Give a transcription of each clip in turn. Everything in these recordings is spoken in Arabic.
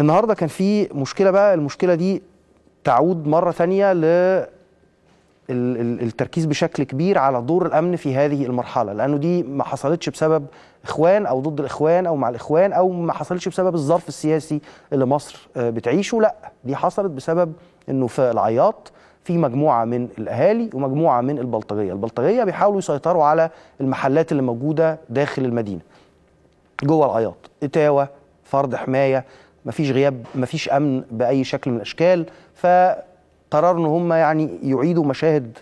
النهارده كان في مشكله بقى المشكله دي تعود مره ثانيه ل التركيز بشكل كبير على دور الامن في هذه المرحله لانه دي ما حصلتش بسبب اخوان او ضد الاخوان او مع الاخوان او ما حصلتش بسبب الظرف السياسي اللي مصر آه، بتعيشه لا دي حصلت بسبب انه في العياط في مجموعه من الاهالي ومجموعه من البلطجيه البلطجيه بيحاولوا يسيطروا على المحلات اللي موجوده داخل المدينه جوه العياط اتاوه فرد حمايه مفيش غياب مفيش امن باي شكل من الاشكال فقرروا ان هم يعني يعيدوا مشاهد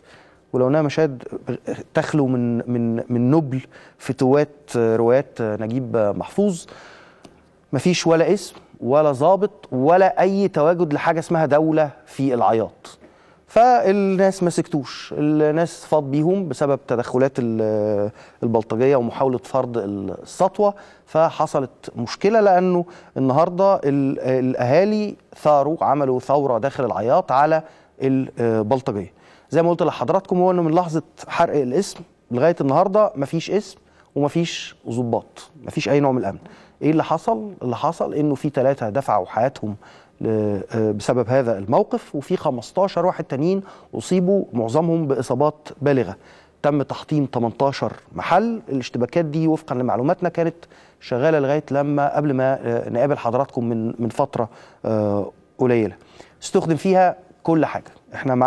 ولو انها مشاهد تخلو من من من نبل فتوات روايات نجيب محفوظ مفيش ولا اسم ولا ضابط ولا اي تواجد لحاجه اسمها دوله في العياط فالناس ما سكتوش الناس فاض بيهم بسبب تدخلات البلطجيه ومحاوله فرض السطوه فحصلت مشكله لانه النهارده الاهالي ثاروا عملوا ثوره داخل العياط على البلطجيه زي ما قلت لحضراتكم هو انه من لحظه حرق الاسم لغايه النهارده مفيش اسم ومفيش ظباط مفيش اي نوع من الامن ايه اللي حصل اللي حصل انه في ثلاثه دفعوا حياتهم آه، بسبب هذا الموقف وفي 15 واحد تانيين اصيبوا معظمهم باصابات بالغه تم تحطيم 18 محل الاشتباكات دي وفقا لمعلوماتنا كانت شغاله لغايه لما قبل ما آه، نقابل حضراتكم من من فتره آه، قليله استخدم فيها كل حاجه احنا مع